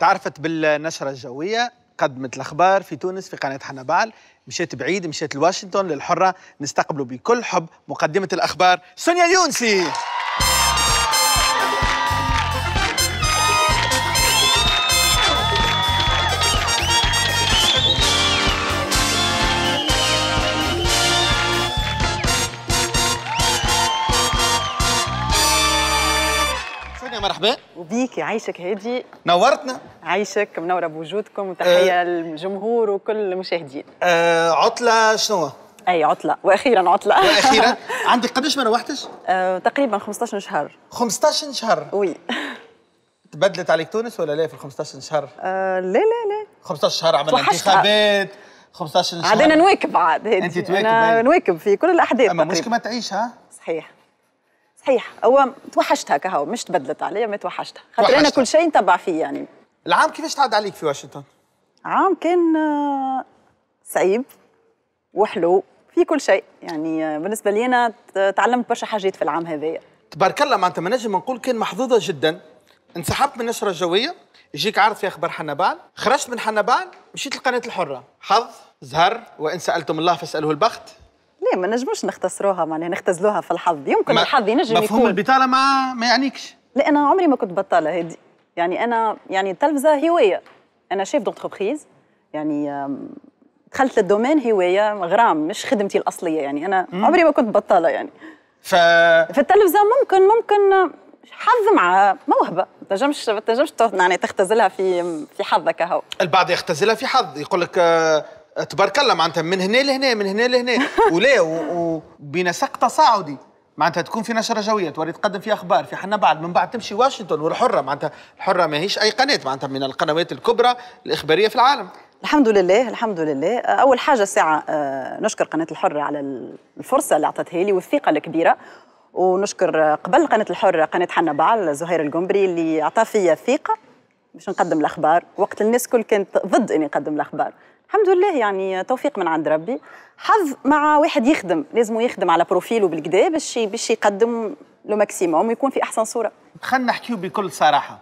تعرفت بالنشرة الجوية قدمت الأخبار في تونس في قناة حنبال مشيت بعيد مشيت لواشنطن للحرة نستقبله بكل حب مقدمة الأخبار سونيا يونسي مرحبا وبيكي عايشك هادي نورتنا عايشك منوره بوجودكم آه. وتحيه أه للجمهور وكل المشاهدين أه عطله شنو اي عطله واخيرا عطله واخيرا عندك قداش ما روحتش؟ أه تقريبا 15 شهر 15 شهر وي تبدلت عليك تونس ولا لا في 15 شهر؟ أه لا لا لا 15 شهر عملنا انتخابات 15 شهر عاد انا نواكب عاد انت تواكب أنا نواكب في كل الاحداث اما مش كما تعيش ها؟ صحيح صحيح هو توحشتها كهو مش تبدلت عليا ما توحشتها خاطر انا كل شيء نتبع فيه يعني العام كيفاش تعدى عليك في واشنطن؟ عام كان آه، صعيب وحلو في كل شيء يعني آه، بالنسبه لي انا تعلمت برشا حاجات في العام هذايا تبارك الله معناتها ما نجم نقول كان محظوظه جدا انسحبت من النشره الجويه يجيك عرض في اخبار حنبال خرجت من حنبال مشيت لقناه الحره حظ زهر وان سالتم الله فاساله البخت ليه ما نجموش نختصروها معناها نختزلوها في الحظ يمكن الحظ ينجم يكون مفهوم البطاله ما ما يعنيكش لا انا عمري ما كنت بطاله هذه يعني انا يعني التلفزه هوايه انا شيف دونتربريز يعني دخلت للدومين هوايه غرام مش خدمتي الاصليه يعني انا مم. عمري ما كنت بطاله يعني ف في التلفزه ممكن ممكن حظ مع موهبه ما تنجمش ما تنجمش يعني تختزلها في في حظك هو البعض يختزلها في حظ يقول لك آه، تبارك الله معناتها من هنا لهنا من هنا لهنا ولا وبنسق تصاعدي معناتها تكون في نشره جويه توري تقدم في اخبار في حنا بعد من بعد تمشي واشنطن والحره معناتها الحره ماهيش اي قناه معناتها من القنوات الكبرى الاخباريه في العالم الحمد لله الحمد لله اول حاجه ساعه آه، نشكر قناه الحره على الفرصه اللي اعطتها لي والثقه الكبيره ونشكر آه، قبل قناه الحره قناه حنا بعل زهير القنبري اللي اعطى فيا الثقه باش نقدم الاخبار وقت الناس كل كانت ضد اني نقدم الاخبار الحمد لله يعني توفيق من عند ربي حظ مع واحد يخدم لازم يخدم على بروفيله بالكدا باش باش يقدم لو ماكسيموم ويكون في احسن صوره خلينا نحكيو بكل صراحه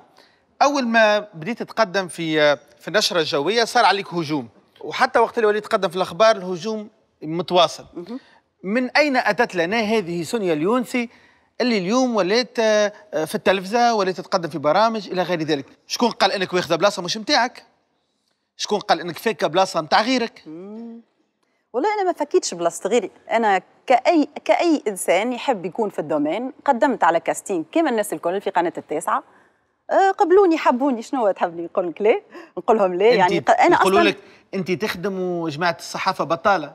اول ما بديت تقدم في في النشره الجويه صار عليك هجوم وحتى وقت اللي وليت تقدم في الاخبار الهجوم متواصل من اين اتت لنا هذه سونيا اليونسي اللي اليوم ولات آه، في التلفزه ولات تقدم في برامج الى غير ذلك شكون قال انك واخذه بلاصه مش نتاعك شكون قال انك فاكه بلاصه نتاع غيرك والله انا ما فكيتش بلاصه غيري انا كاي كاي انسان يحب يكون في الدومين قدمت على كاستين كما الناس الكل في قناه التاسعه أه، قبلوني حبوني شنو تحبني نقول لك لا نقول لهم لا يعني انا اصلا يقولوا لك انت تخدم وجماعه الصحافه بطاله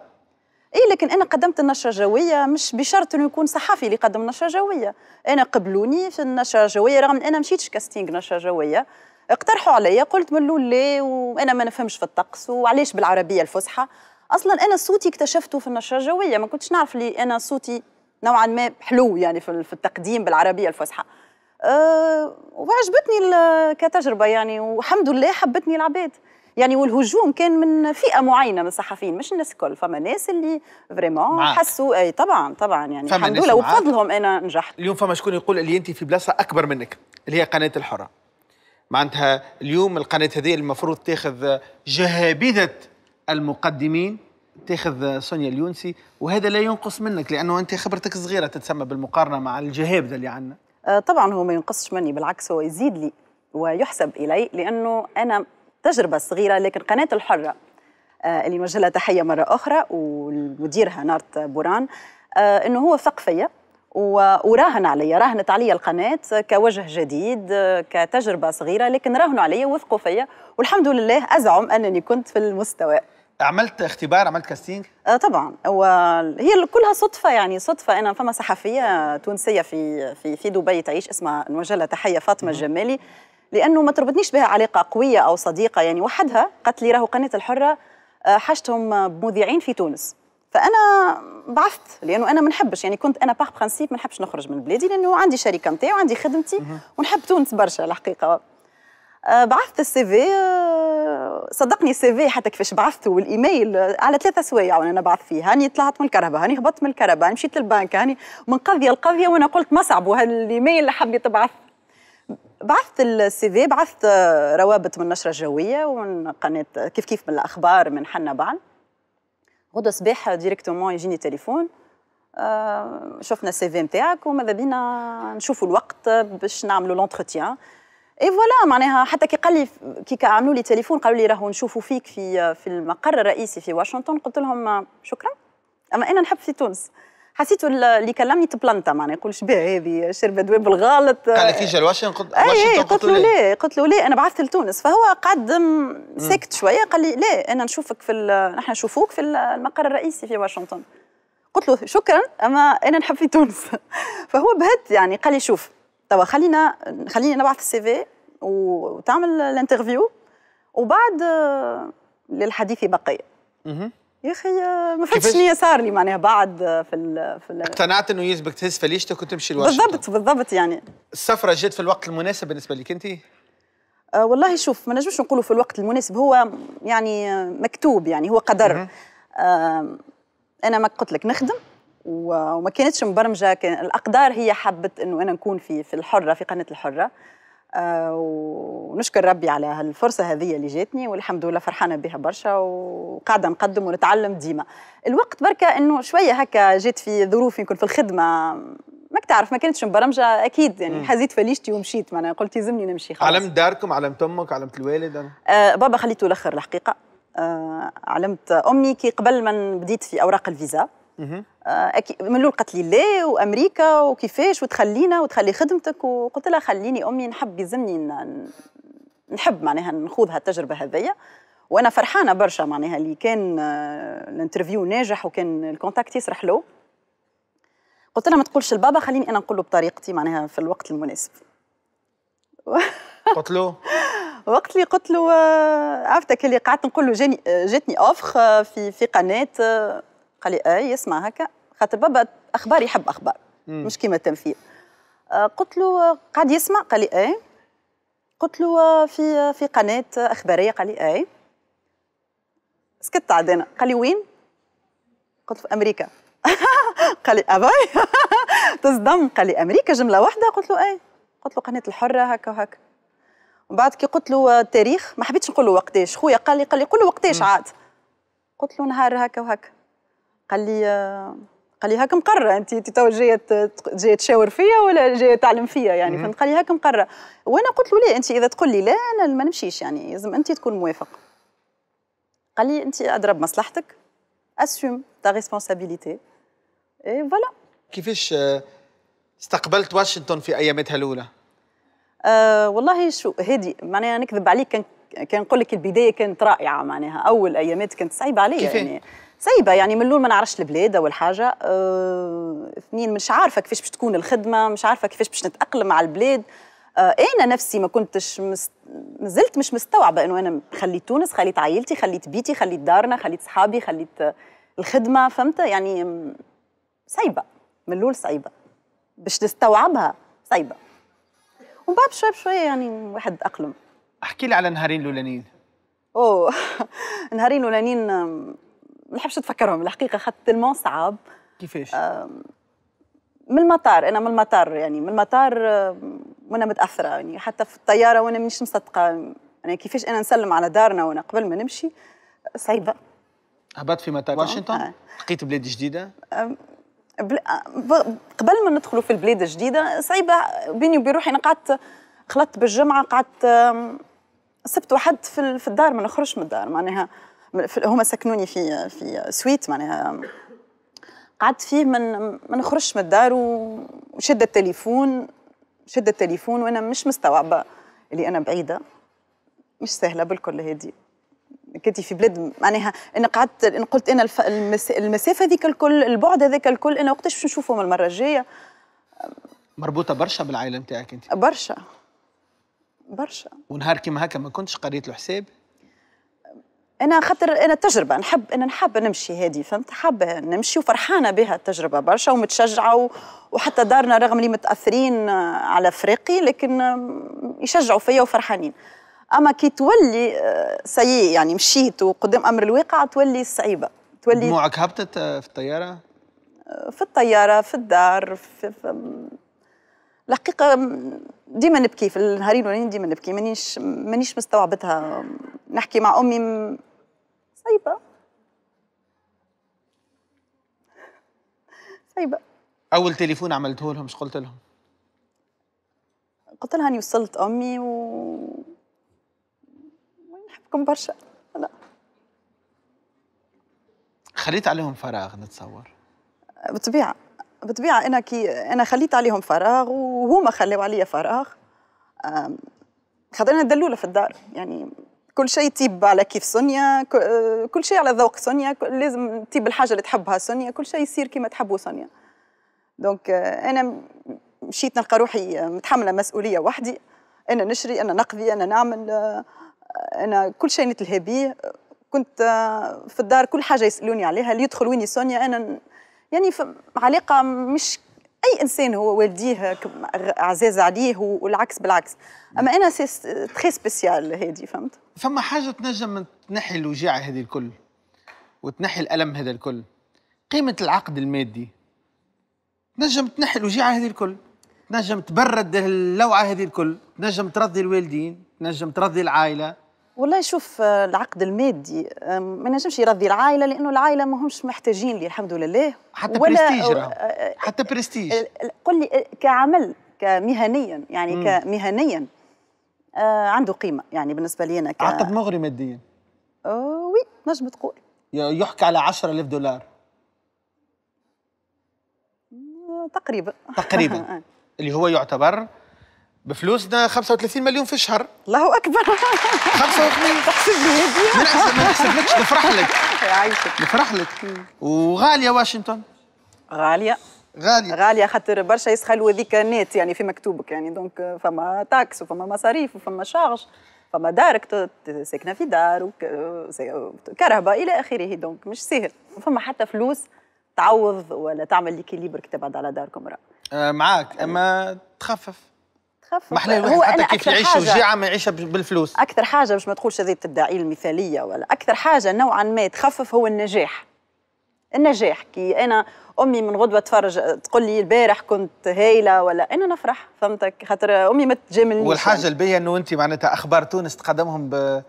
اي لكن انا قدمت النشره الجويه مش بشرط انه يكون صحفي اللي قدم نشره جويه انا قبلوني في النشره الجويه رغم ان انا مشيتش كاستينغ نشره جويه اقترحوا عليا قلت الاول لا وانا ما نفهمش في الطقس وعلاش بالعربيه الفصحى اصلا انا صوتي اكتشفته في النشره الجويه ما كنتش نعرف لي انا صوتي نوعا ما حلو يعني في التقديم بالعربيه الفصحى أه وعجبتني كتجربه يعني والحمد لله حبتني العباد يعني والهجوم كان من فئه معينه من الصحفيين مش الناس الكل فما ناس اللي فريمون حسوا اي طبعا طبعا يعني الحمد لله وبفضلهم انا نجحت اليوم فما شكون يقول اللي انت في بلاصه اكبر منك اللي هي قناه الحره معناتها اليوم القناه هذه المفروض تاخذ جهابذه المقدمين تاخذ سونيا اليونسي وهذا لا ينقص منك لانه انت خبرتك صغيره تتسمى بالمقارنه مع الجهابذه اللي عندنا آه، طبعا هو ما ينقصش مني بالعكس هو يزيد لي ويحسب الي لانه انا تجربه صغيره لكن قناه الحره آه، اللي نوجه لها تحيه مره اخرى ومديرها نارت بوران آه، انه هو ثق فيا وراهن عليا راهنت عليا القناة كوجه جديد كتجربة صغيرة لكن راهنوا عليا وثقوا فيا والحمد لله أزعم أنني كنت في المستوى عملت اختبار عملت كاستينج؟ آه طبعا وهي كلها صدفه يعني صدفه انا فما صحفيه تونسيه في في في دبي تعيش اسمها المجله تحيه فاطمه الجمالي لانه ما تربطنيش بها علاقه قويه او صديقه يعني وحدها قالت لي راهو قناه الحره آه، حاجتهم بمذيعين في تونس فانا بعثت لانه انا ما نحبش يعني كنت انا باغ برانسيب ما نحبش نخرج من بلادي لانه عندي شركه نتاعي وعندي خدمتي ونحب تونس برشا الحقيقه آه، بعثت السي في آه، صدقني السي في حتى كيفاش بعثته والايميل آه، على ثلاثة سوايع وانا بعث فيه هاني طلعت من الكهرباء هاني هبطت من الكهرباء هاني مشيت للبنك هاني من قضيه لقضيه وانا قلت ما صعبوا الايميل اللي حبيت تبعث بعثت السي في بعثت روابط من النشره الجويه ومن قناه كيف كيف من الاخبار من حنا بعل غدا صباح ديريكتومون يجيني تليفون آه، شفنا السي في نتاعك وماذا بينا نشوفوا الوقت باش نعملوا لونتروتيان اي فوالا معناها حتى كي قال لي كي عملوا لي تليفون قالوا لي راهو نشوفوا فيك في في المقر الرئيسي في واشنطن قلت لهم شكرا اما انا نحب في تونس حسيت اللي كلمني تبلانتا معنا يقول شبيه هذه إيه، شرب ادويه بالغلط قال في جلوشه قلت اي قلت له لا قلت له لا انا بعثت لتونس فهو قعد سكت شويه قال لي لا انا نشوفك في نحن نشوفوك في المقر الرئيسي في واشنطن قلت له شكرا اما انا نحب في تونس فهو بهت يعني قال لي شوف توا خلينا خليني نبعث السي في وتعمل الانترفيو وبعد آه، للحديث بقيه يا اخي آه، ما فهمتش شنو صار لي معناها بعد آه، في الـ آه، في اقتنعت انه يلزمك تهز فليشتك وتمشي لواشنطن بالضبط بالضبط يعني السفره جت في الوقت المناسب بالنسبه لك انت؟ والله شوف ما نجمش نقولوا في الوقت المناسب هو يعني مكتوب يعني هو قدر آه انا ما قلت لك نخدم وما كانتش مبرمجه كان الاقدار هي حبت انه انا نكون في في الحره في قناه الحره آه، ونشكر ربي على هالفرصة هذه اللي جاتني والحمد لله فرحانة بها برشا وقاعدة نقدم ونتعلم ديما الوقت بركة أنه شوية هكا جيت في ظروف يمكن في الخدمة ما تعرف ما كانتش مبرمجه اكيد يعني مم. حزيت فليشتي ومشيت معناها قلت يلزمني نمشي خلاص علمت داركم علمت امك علمت الوالد أنا. آه بابا خليته الاخر الحقيقه آه علمت امي كي قبل ما بديت في اوراق الفيزا آه، من الاول قالت لي لا وامريكا وكيفاش وتخلينا وتخلي خدمتك وقلت لها خليني امي نحب يلزمني نحب معناها نخوض هالتجربه هذيا وانا فرحانه برشا معناها اللي كان آه، الانترفيو ناجح وكان الكونتاكت يسرح له قلت لها ما تقولش لبابا خليني انا نقول له بطريقتي معناها في الوقت المناسب قلت له وقت اللي قلت له آه، عرفتك اللي قعدت نقول له جاني جاتني اوفخ في في قناه قال لي آه، اي اسمع هكا خاطر بابا اخبار يحب اخبار مم. مش كيما التمثيل آه، قلت له قاعد يسمع قال لي اي آه. قلت له في في قناه اخباريه قال لي اي سكت عاد انا قال لي وين قلت في امريكا قال لي اباي تصدم قال لي امريكا جمله واحده قلت له اي قلت له قناه الحره هكا وهكا وبعد كي قلت له التاريخ ما حبيتش نقول له وقتاش خويا قال لي قال لي قول له وقتاش عاد قلت له نهار هكا وهكا قال لي قال لي هاك مقرة انت تو جايه جايه تشاور فيا ولا جايه تعلم فيا يعني فهمت قال لي هاك مقرة وانا قلت له لا انت اذا تقول لي لا انا ما نمشيش يعني لازم انت تكون موافق قال لي انت اضرب مصلحتك اسيوم تا ريسبونسابيلتي اي فوالا كيفاش آه، استقبلت واشنطن في ايامتها الاولى؟ أه والله شو هادي معناها نكذب عليك كان كان نقول لك البدايه كانت رائعه معناها اول ايامات كانت صعيبه عليا يعني سايبه يعني من الاول ما نعرفش البلاد اول حاجه أه اثنين مش عارفه كيفاش باش تكون الخدمه مش عارفه كيفاش باش نتاقلم على البلاد أه انا نفسي ما كنتش مست... مازلت مش مستوعبه انه انا خليت تونس خليت عائلتي خليت بيتي خليت دارنا خليت صحابي خليت الخدمه فهمت يعني سايبه من الاول سايبه باش نستوعبها سايبه ومن بعد بشوية بشوي يعني واحد اقلم احكي لي على النهارين الاولانيين اوه نهارين الاولانيين ما بحبش تفكرهم الحقيقه خط تلمون صعب كيفاش؟ من المطار انا من المطار يعني من المطار وانا متاثره يعني حتى في الطياره وانا مانيش مصدقه انا يعني كيفاش انا نسلم على دارنا وانا قبل ما نمشي صعيبه هبطت في مطار واشنطن آه. لقيت بلاد جديده بل... آه، قبل ما ندخلوا في البلاد الجديده صعيبه بيني وبين روحي انا قعدت خلطت بالجمعه قعدت سبت وحد في الدار ما نخرجش من الدار معناها هما سكنوني في في سويت معناها قعدت فيه من ما نخرجش من الدار وشد التليفون شد التليفون وانا مش مستوعبه اللي انا بعيده مش سهله بالكل هذه كنت في بلاد معناها انا قعدت إن قلت انا الف... المس... المسافه هذيك الكل البعد هذاك الكل انا وقتاش باش نشوفهم المره الجايه مربوطه برشا بالعائله نتاعك انت برشا برشا ونهار كيما هكا ما كنتش قريت له حساب انا خاطر انا تجربه نحب انا نحب نمشي هادي فهمت حابه نمشي وفرحانه بها التجربه برشا ومتشجعه و... وحتى دارنا رغم اللي متاثرين على فريقي لكن يشجعوا فيا وفرحانين اما كي تولي آه، سيء يعني مشيت وقدام امر الواقع تولي صعيبه تولي دموعك هبطت آه، في الطياره آه، في الطياره في الدار في, في الحقيقه ديما نبكي في النهارين ولين ديما نبكي مانيش مانيش مستوعبتها نحكي مع امي سايبه سايبه اول تليفون عملته لهم ايش قلت لهم؟ قلت لها اني وصلت امي و نحبكم برشا لا خليت عليهم فراغ نتصور بالطبيعه بالطبيعه انا كي انا خليت عليهم فراغ وهما خلاو عليا فراغ خاطر انا دلوله في الدار يعني كل شيء تيب على كيف سونيا آه، كل شيء على ذوق سونيا لازم تيب الحاجه اللي تحبها سونيا كل شيء يصير كما تحبه سونيا دونك آه، انا مشيت نلقى روحي متحمله مسؤوليه وحدي انا نشري انا نقضي انا نعمل آه، انا كل شيء نتلهى بيه كنت في الدار كل حاجه يسالوني عليها اللي يدخل وين سونيا انا يعني علاقه مش اي انسان هو والديه عزاز عليه والعكس بالعكس اما انا سي تري سبيسيال هذه فهمت فما حاجه تنجم تنحي الوجيعه هذه الكل وتنحي الالم هذا الكل قيمه العقد المادي تنجم تنحي الوجيعه هذه الكل تنجم تبرد اللوعه هذه الكل تنجم ترضي الوالدين تنجم ترضي العائله والله شوف آه، العقد المادي ما نجمش يرضي العائله لانه العائله ماهمش محتاجين لي الحمد لله حتى ولا برستيج آه، آه، حتى برستيج قل لي كعمل كمهنيا يعني كمهنيا عنده قيمه يعني بالنسبه لي انا ك... عقد مغري ماديا وي نجم تقول يحكي على 10000 دولار تقريبا تقريبا اللي هو يعتبر بفلوسنا 35 مليون في الشهر الله اكبر 85 تحسبني هديه ما نحسبلكش نفرح لك يعيشك نفرح لك وغاليه واشنطن غاليه غالية غالية خاطر برشا يسخلوا هذيك نت يعني في مكتوبك يعني دونك فما تاكس وفما مصاريف وفما شارج فما دارك ساكنة في دار وكهرباء إلى آخره دونك مش سهل فما حتى فلوس تعوض ولا تعمل ليكيليبر تبعد على داركم راه آه، معاك أما تخفف خف ما هو حتى أنا كيف يعيش وجيعه ما يعيشها بالفلوس اكثر حاجه باش ما تقولش هذه تدعي المثاليه ولا اكثر حاجه نوعا ما تخفف هو النجاح النجاح كي انا امي من غدوه تفرج تقول لي البارح كنت هايله ولا انا نفرح فهمتك خاطر امي ما تجاملنيش والحاجه البيه انه انت معناتها اخبار تونس تقدمهم ب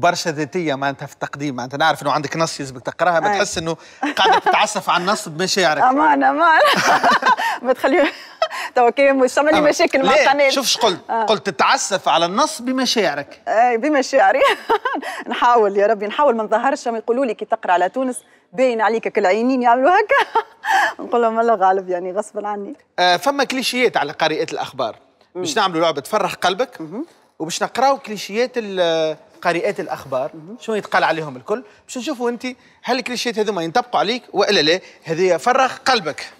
برشا ذاتيه معناتها في التقديم معناتها نعرف انه عندك نص يلزمك تقراها ما تحس انه قاعده تتعصف على النص بمشاعرك امان امان ما تخلي توا كي مستعمل لي مشاكل مع القناه شوف ايش قلت آه. قلت تتعسف على النص بمشاعرك اي بمشاعري نحاول يا ربي نحاول ما نظهرش ما يقولوا لي كي تقرا على تونس باين عليك العينين يعملوا هكا نقول لهم الله غالب يعني غصبا عني آه فما كليشيات على قارئات الاخبار باش نعملوا لعبه تفرح قلبك وباش نقراو كليشيات قارئات الاخبار شنو يتقال عليهم الكل باش نشوفوا انت هل شيء هذوما ينطبقوا عليك والا لا هذه فرغ قلبك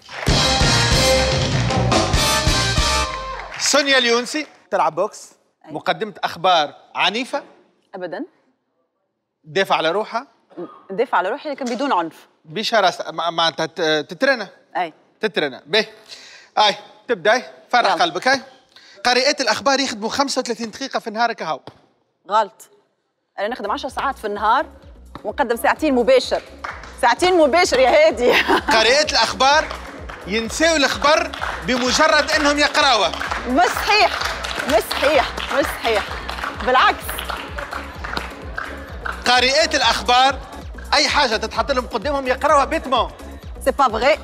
سونيا اليونسي تلعب بوكس مقدمه اخبار عنيفه ابدا دافع على روحها دافع على روحي لكن بدون عنف بشراسه معناتها تترنى اي تترنى به اي تبدا فرح قلبك هاي قارئات الاخبار يخدموا 35 دقيقه في النهار كهو غلط انا نخدم 10 ساعات في النهار ونقدم ساعتين مباشر ساعتين مباشر يا هادي قريت الاخبار ينساو الخبر بمجرد انهم يقراوه مش صحيح مش صحيح مش صحيح بالعكس قارئات الاخبار اي حاجه تتحط لهم قدامهم يقراوها بيتمو سي با فغي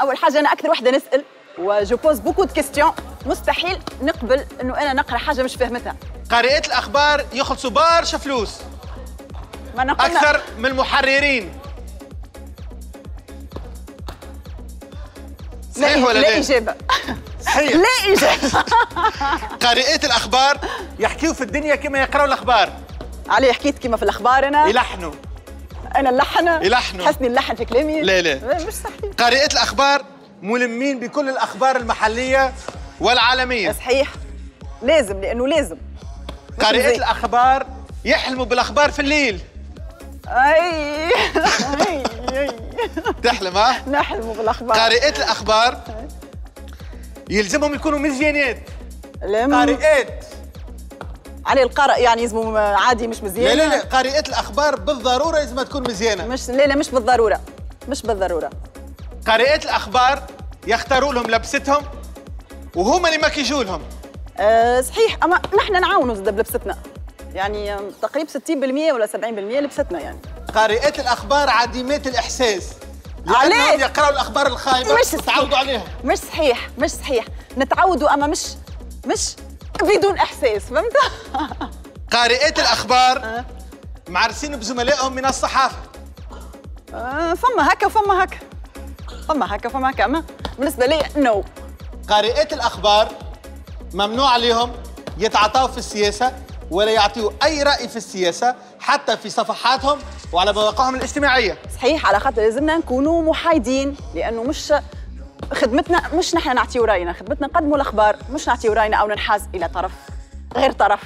اول حاجه انا اكثر وحده نسال وجو بوز بوكو دو كيستيون مستحيل نقبل انه انا نقرا حاجه مش فاهمتها قارئات الاخبار يخلصوا برشا فلوس ما أنا اكثر من المحررين صحيح ولا لا؟ اجابه صحيح لا اجابه قارئات الاخبار يحكيوا في الدنيا كما يقراوا الاخبار علي حكيت كما في الاخبار انا يلحنوا انا اللحنه يلحنوا حسني اللحن في كلامي لا لا مش صحيح قارئات الاخبار ملمين بكل الاخبار المحليه والعالميه صحيح لازم لانه لازم قارئة الأخبار يحلموا بالأخبار في الليل أي تحلم ها؟ نحلموا بالأخبار قارئة الأخبار يلزمهم يكونوا مزيانات قارئات على القارئ يعني لازم عادي مش مزيان لا لا لا قارئة الأخبار بالضرورة لازم تكون مزيانة مش لا لا مش بالضرورة مش بالضرورة قارئة الأخبار يختاروا لهم لبستهم وهما اللي ما كيجوا لهم آه، صحيح اما نحن نعاونوا زاد بلبستنا يعني تقريبا 60% ولا 70% لبستنا يعني, يعني. قارئات الاخبار عديمات الاحساس آه، لانهم يقراوا الاخبار الخايبه مش تعودوا عليها مش صحيح مش صحيح نتعودوا اما مش مش بدون احساس فهمت قارئات الاخبار آه. معرسين بزملائهم من الصحافه فما هكا وفما هكا فما هكا فما هكا بالنسبه لي نو قارئات الاخبار ممنوع عليهم يتعاطوا في السياسة ولا يعطيوا أي رأي في السياسة حتى في صفحاتهم وعلى مواقعهم الاجتماعية صحيح على خاطر لازمنا نكونوا محايدين لأنه مش خدمتنا مش نحن نعطيو راينا خدمتنا نقدموا الاخبار مش نعطيو راينا او ننحاز الى طرف غير طرف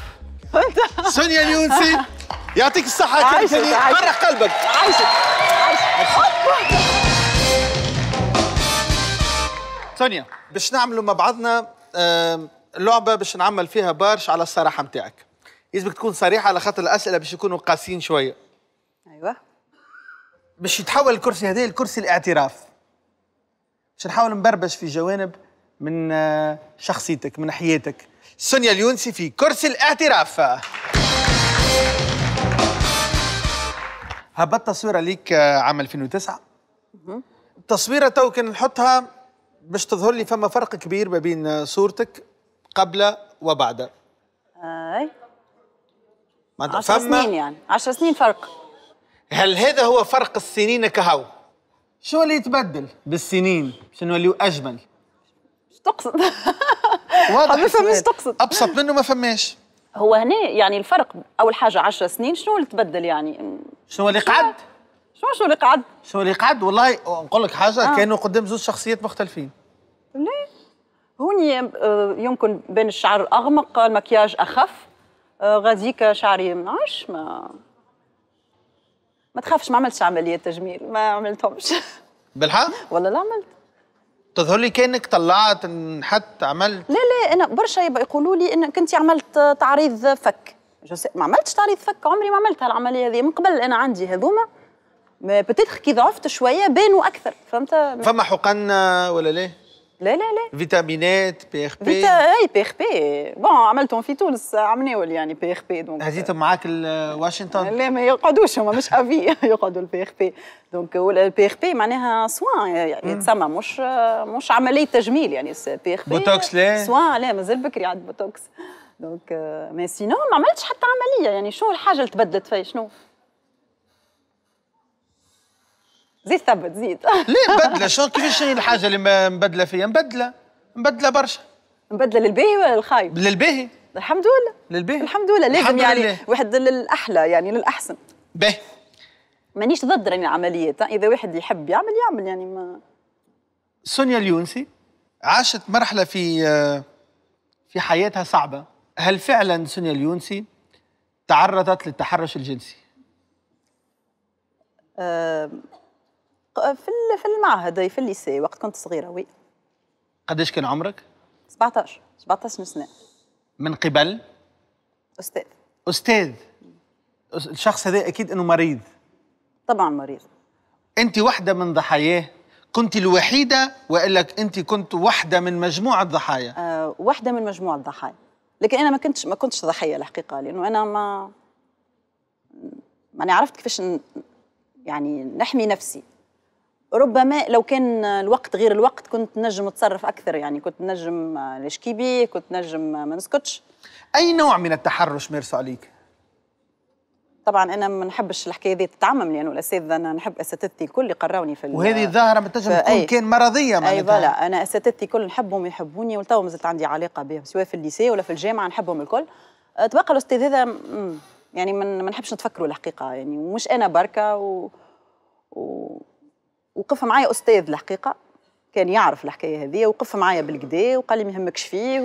سونيا اليونسي يعطيك الصحه كريم فرح قلبك عايشك عايشك سونيا باش نعملوا مع بعضنا لعبه باش نعمل فيها بارش على الصراحه نتاعك لازمك تكون صريحه على خاطر الاسئله باش يكونوا قاسيين شويه ايوه باش يتحول الكرسي هذا لكرسي الاعتراف باش نحاول نبربش في جوانب من آه، شخصيتك من حياتك سونيا اليونسي في كرسي الاعتراف هبطت تصويرة ليك آه، عام 2009 التصويرة تو كان نحطها باش تظهر لي فما فرق كبير ما بين آه، صورتك قبل وبعد اي ما 10 سنين يعني 10 سنين فرق هل هذا هو فرق السنين كهو شو اللي يتبدل بالسنين شنو اللي اجمل شو تقصد واضح ما فهمش تقصد ابسط منه ما فماش هو هنا يعني الفرق اول حاجه 10 سنين شنو اللي تبدل يعني شنو اللي قعد شنو شنو اللي قعد شنو اللي قعد والله نقول لك حاجه آه. كانوا قدام زوج شخصيات مختلفين هوني آه، يمكن بين الشعر الاغمق المكياج اخف آه، غاديك شعري منعش ما ما تخافش ما عملتش عمليه تجميل ما عملتهمش بالحق ولا لا عملت تظهر لي كانك طلعت حتى عملت لا لا انا برشا يقولوا لي انك انت عملت آه، تعريض فك ما عملتش تعريض فك عمري ما عملت هالعمليه هذه من قبل انا عندي هذوما بتدخ كي ضعفت شويه بانوا اكثر فهمت فما حقن ولا ليه لا لا لا فيتامينات بي اخ بي اي بي اخ بي بون عملتهم في تونس عمناول يعني بي اخ بي دونك هزيتهم معاك لواشنطن لا ما يقعدوش هما مش افي يقعدوا البي اخ بي دونك البي اخ بي معناها سوان يتسمى يعني مش مش عمليه تجميل يعني بي اخ بي بوتوكس لا سوان لا مازال بكري عند بوتوكس دونك مي سينو ما عملتش حتى عمليه يعني شنو الحاجه اللي تبدلت فيا شنو زيد ثبت زيد ليه مبدله شنو كيفاش هي الحاجه اللي مبدله فيها مبدله مبدله برشا مبدله للباهي ولا للخايب للباهي الحمد لله للباهي الحمد لله لازم الحمد يعني لله. واحد للاحلى يعني للاحسن باهي مانيش ضد راني يعني العمليات اذا واحد يحب يعمل يعمل يعني ما سونيا اليونسي عاشت مرحله في آه، في حياتها صعبه هل فعلا سونيا اليونسي تعرضت للتحرش الجنسي أه في في المعهد في الليسي وقت كنت صغيره وي قداش كان عمرك 17 17 سنه من قبل استاذ استاذ الشخص هذا اكيد انه مريض طبعا مريض انت واحده من ضحاياه كنت الوحيده والا انت كنت واحده من مجموعه ضحايا أه واحده من مجموعه ضحايا لكن انا ما كنتش ما كنتش ضحيه الحقيقه لانه انا ما ما عرفت كيفاش يعني نحمي نفسي ربما لو كان الوقت غير الوقت كنت نجم اتصرف اكثر يعني كنت نجم نشكي آه، بيه كنت نجم آه، ما نسكتش اي نوع من التحرش مارسوا عليك طبعا انا ما نحبش الحكايه ذي تتعمم لانه الاساتذه انا نحب اساتذتي الكل اللي قراوني في وهذه الظاهره ما تنجم تكون كان مرضيه معناتها اي فوالا انا اساتذتي الكل نحبهم يحبوني ولتوا مازلت عندي علاقه بهم سواء في الليسي ولا في الجامعه نحبهم الكل أه، تبقى الاستاذ هذا يعني ما نحبش نتفكروا الحقيقه يعني ومش انا بركه و, و... وقف معايا استاذ الحقيقه كان يعرف الحكايه هذه وقف معايا بالكدا وقال لي ما يهمكش فيه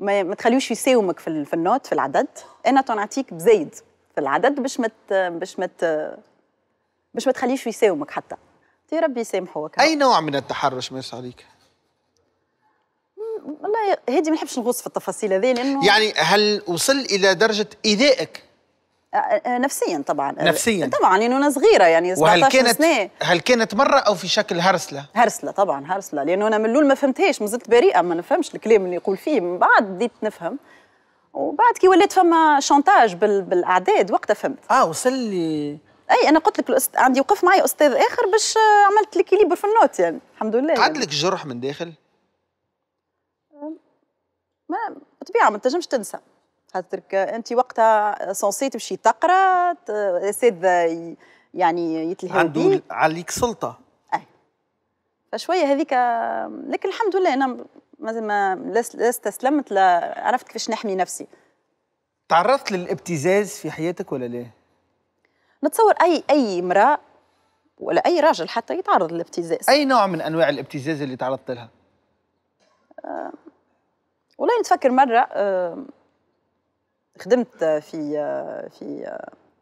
وما تخليوش يساومك في, في النوت في العدد انا تنعطيك بزايد في العدد باش ما باش ما باش ما تخليش يساومك حتى تي ربي يسامحوك اي نوع من التحرش مارس عليك؟ والله هادي ما نحبش نغوص في التفاصيل هذه لانه يعني هل وصل الى درجه ايذائك آه، آه، نفسيا طبعا آه، نفسيا طبعا يعني انا صغيره يعني 17 وهل كانت سنه هل كانت مره او في شكل هرسله؟ هرسله طبعا هرسله لانه انا من الاول ما فهمتهاش ما زلت بريئه ما نفهمش الكلام اللي يقول فيه من بعد بديت نفهم وبعد كي وليت فما شونتاج بالاعداد وقتها فهمت اه وصل لي اي انا قلت لك الأست... عندي وقف معي استاذ اخر باش عملت ليكيليبر في النوت يعني الحمد لله قعد لك جرح من داخل؟ ما بطبيعه ما تنجمش تنسى خاطرك انت وقتها سونسي تمشي تقرا الاساتذه يعني يتلهوا عنده عليك سلطه اي فشويه هذيك لكن الحمد لله انا مازال ما لست استسلمت لا عرفت كيفاش نحمي نفسي تعرضت للابتزاز في حياتك ولا لا؟ نتصور اي اي امراه ولا اي راجل حتى يتعرض للابتزاز اي نوع من انواع الابتزاز اللي تعرضت لها؟ أه والله نتفكر مره أه خدمت في في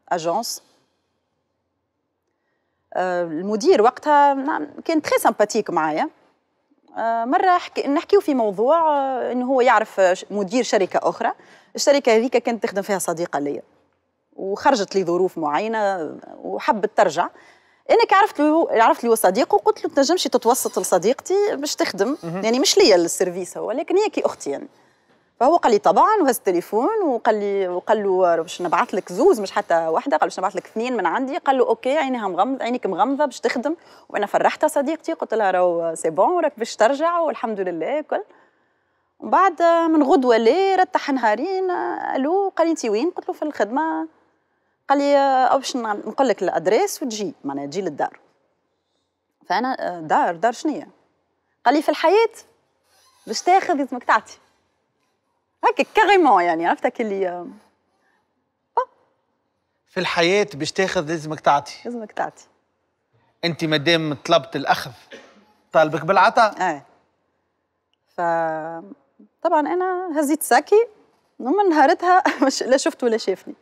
اجونس المدير وقتها كان تري سامباتيك معايا مره حكي نحكيو في موضوع انه هو يعرف مدير شركه اخرى الشركه هذيك كانت تخدم فيها صديقه ليا وخرجت لي ظروف معينه وحبت ترجع انا عرفت له عرفت له صديقه وقلت له تنجمش تتوسط لصديقتي باش تخدم يعني مش ليا السيرفيس هو لكن هي كي اختي يعني فهو قال لي طبعا وهز التليفون وقال لي وقال له باش نبعث لك زوز مش حتى واحده قال له باش نبعث لك اثنين من عندي قال له اوكي عينيها مغمض عينيك مغمضه باش تخدم وانا فرحتها صديقتي قلت لها راهو سي بون وراك باش ترجع والحمد لله كل ومن بعد من غدوه لي رتح نهارين الو قال لي انت وين قلت له في الخدمه قال لي او باش نقول لك الادريس وتجي معناها تجي للدار فانا دار دار شنية قال لي في الحياه باش تاخذ اسمك تعطي هيك كاريمون يعني عرفتها اللي آه، في الحياة باش تاخذ لازمك تعطي لازمك تعطي أنت مادام طلبت الأخذ طالبك بالعطاء إيه ف طبعا أنا هزيت ساكي ومن نهارتها مش لا شفت ولا شافني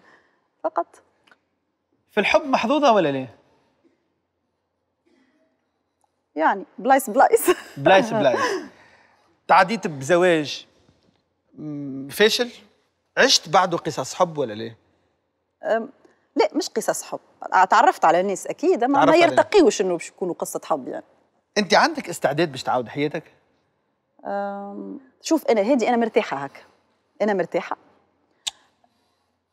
فقط في الحب محظوظة ولا لا؟ يعني بلايص بلايص بلايص بلايص تعديت بزواج فاشل عشت بعده قصص حب ولا ليه؟ لا مش قصص حب تعرفت على ناس اكيد ما يرتقيوش انه باش يكونوا قصه حب يعني انت عندك استعداد باش تعاود حياتك؟ شوف انا هادي انا مرتاحه هكا انا مرتاحه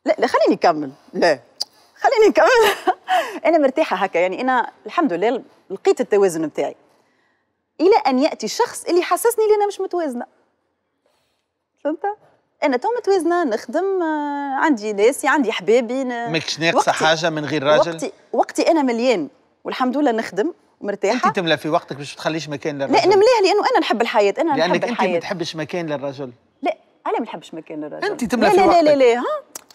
لا لا خليني نكمل لا خليني نكمل انا مرتاحه هكا يعني انا الحمد لله لقيت التوازن بتاعي الى ان ياتي شخص اللي حسسني اللي انا مش متوازنه فهمت انا تو متوازنه نخدم آه، عندي ناسي عندي حبابي ماكش ناقصه حاجه من غير راجل وقتي وقتي انا مليان والحمد لله نخدم مرتاحه انت تملى في وقتك باش ما تخليش مكان للرجل لا نمليه لانه انا نحب الحياه انا نحب الحياه لانك انت ما تحبش مكان للرجل لا انا ما نحبش مكان للرجل انت تملى في وقتك لا لا لا ها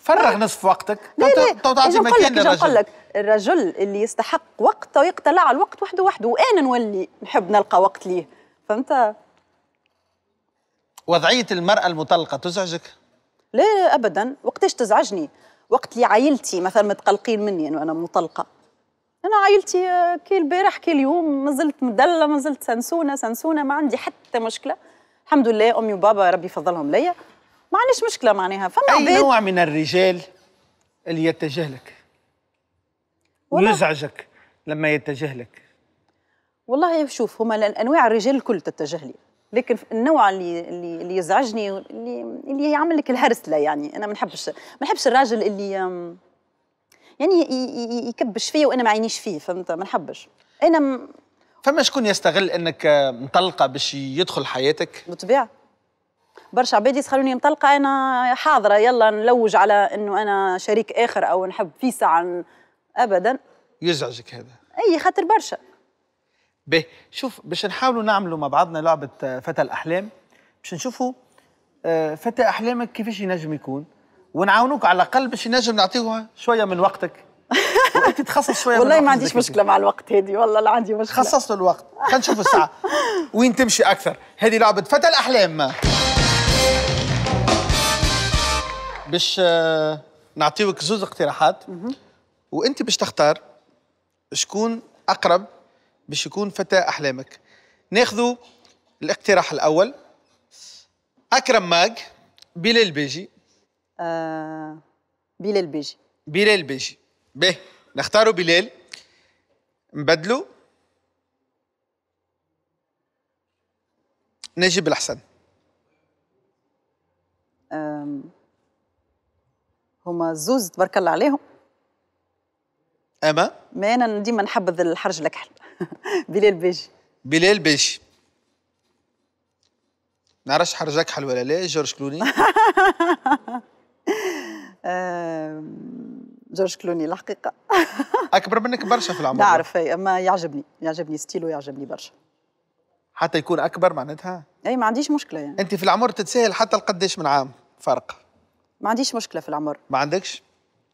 فرغ نصف وقتك لا لا تعطي مكان للرجل نقول لك الرجل اللي يستحق وقته يقتلع الوقت وحده وحده وانا نولي نحب نلقى وقت ليه فهمت وضعية المرأة المطلقة تزعجك؟ لا, أبدا وقتاش تزعجني وقت اللي عائلتي مثلا متقلقين مني انه انا مطلقه انا عائلتي آه، كي البارح كي اليوم ما زلت مدله ما زلت سنسونه سنسونه ما عندي حتى مشكله الحمد لله امي وبابا ربي يفضلهم ليا ما عنديش مشكله معناها فما اي عبيد. نوع من الرجال اللي يتجه لك ويزعجك لما يتجه لك والله شوف هما انواع الرجال الكل تتجه لي لكن النوع اللي اللي, اللي يزعجني اللي اللي يعمل لك الهرسله يعني انا ما نحبش ما نحبش الراجل اللي يعني يكبش فيا وانا ما عينيش فيه فهمت ما نحبش انا م... فما شكون يستغل انك آه، مطلقه باش يدخل حياتك بالطبيعه برشا عباد يسخلوني مطلقه انا حاضره يلا نلوج على انه انا شريك اخر او نحب فيسع عن ابدا يزعجك هذا اي خاطر برشا به شوف باش نحاولوا نعملوا مع بعضنا لعبه آه، فتى الاحلام باش نشوفوا آه، فتى احلامك كيفاش ينجم يكون ونعاونوك على الاقل باش ينجم نعطيوها شويه من وقتك وانت تخصص شويه والله ما عنديش مشكله مع الوقت هذه والله لا عندي مشكله خصص له الوقت خلينا نشوف الساعه وين تمشي اكثر هذه لعبه فتى الاحلام باش آه، نعطيوك زوز اقتراحات وانت باش تختار شكون اقرب باش يكون فتى أحلامك ناخذ الاقتراح الأول أكرم ماج بلال بيجي آه بلال بيجي بلال بيجي به نختاروا بلال نبدلوا نجيب الحسن هما زوز تبارك الله عليهم اما ما انا ديما نحبذ الحرج الاكحل بلال بيجي بلال بيجي نعرفش حرج اكحل ولا لا جورج كلوني جورج كلوني الحقيقة أكبر منك برشا في العمر نعرف أي أما يعجبني يعجبني ستيلو يعجبني برشا حتى يكون أكبر معناتها؟ أي ما عنديش مشكلة يعني أنت في العمر تتساهل حتى لقداش من عام فرق؟ ما عنديش مشكلة في العمر ما عندكش؟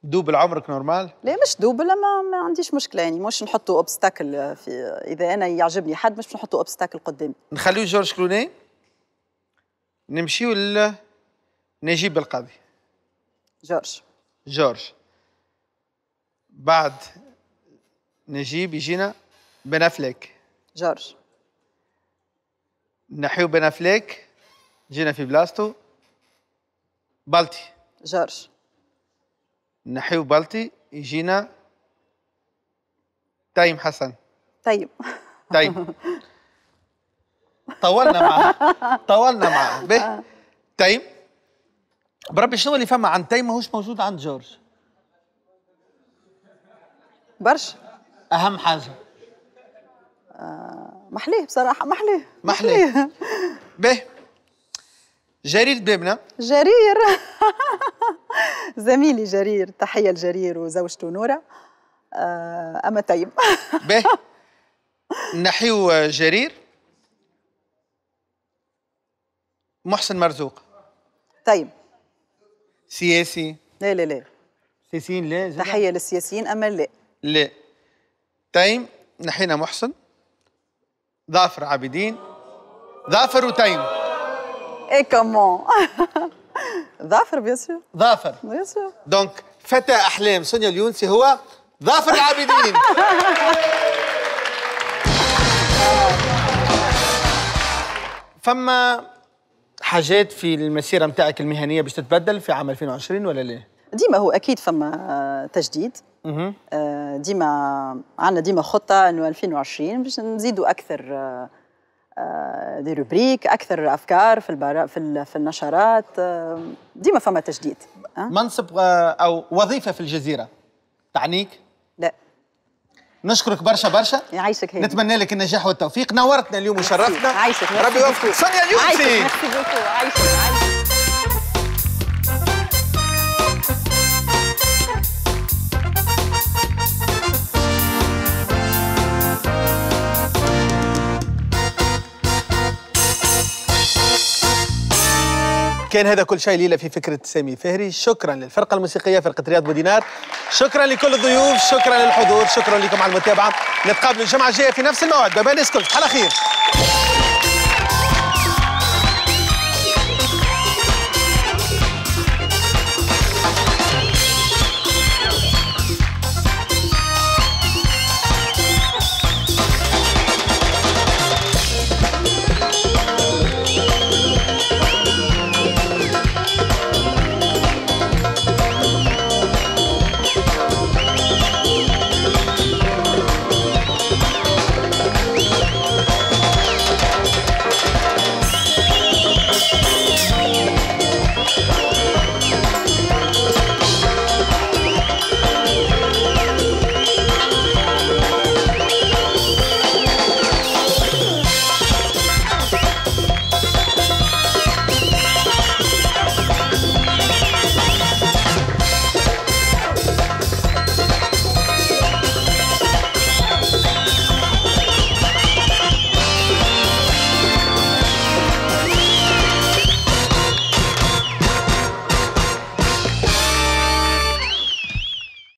دوبل عمرك نورمال؟ لا مش دوبل ما, ما عنديش مشكله يعني مش نحطوا اوبستاكل في اذا انا يعجبني حد مش نحطوا اوبستاكل قدامي نخليو جورج كلوني نمشيو ل نجيب القاضي جورج جورج بعد نجيب يجينا بن افليك جورج نحيو بن افليك جينا في بلاستو بالتي جورج نحيو بلطي يجينا تايم حسن تايم طيب. تايم طيب. طولنا معاه طولنا معاه به تايم طيب. بربي شنو اللي فما عند تايم ماهوش موجود عند جورج برشا اهم حاجه آه، محليه بصراحه محليه محليه به جرير بابنا جرير زميلي جرير تحيه لجرير وزوجته نوره آه، اما طيب به نحيو جرير محسن مرزوق طيب سياسي لا لا لا سياسيين لا تحيه للسياسيين اما لا لا تيم طيب، نحينا محسن ظافر عابدين ظافر وتيم اي كومون ظافر بيسيو ظافر بيسيو دونك فتى احلام سونيا اليونسي هو ظافر العابدين فما حاجات في المسيره نتاعك المهنيه باش تتبدل في عام 2020 ولا لا؟ ديما هو اكيد فما تجديد آه، ديما عندنا ديما خطه انه 2020 باش نزيدوا اكثر آه، آه، دي روبريك اكثر افكار في البرا في, في النشرات آه، ديما فما تجديد آه؟ منصب او وظيفه في الجزيره تعنيك؟ لا نشكرك برشا برشا يعيشك هي نتمنى لك النجاح والتوفيق نورتنا اليوم وشرفتنا عايشك ربي يوفقك سونيا اليوم عايشك عايشك عايشك كان هذا كل شيء ليلة في فكرة سامي فهري شكرا للفرقة الموسيقية فرقة رياض بودينار شكرا لكل الضيوف شكرا للحضور شكرا لكم على المتابعة نتقابل الجمعة الجاية في نفس الموعد بابا نسكل على خير